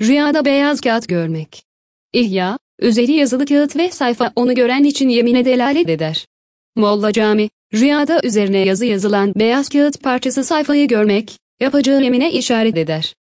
Rüyada beyaz kağıt görmek. İhya, üzeri yazılı kağıt ve sayfa onu gören için yemine delalet eder. Molla Cami, rüyada üzerine yazı yazılan beyaz kağıt parçası sayfayı görmek, yapacağı yemine işaret eder.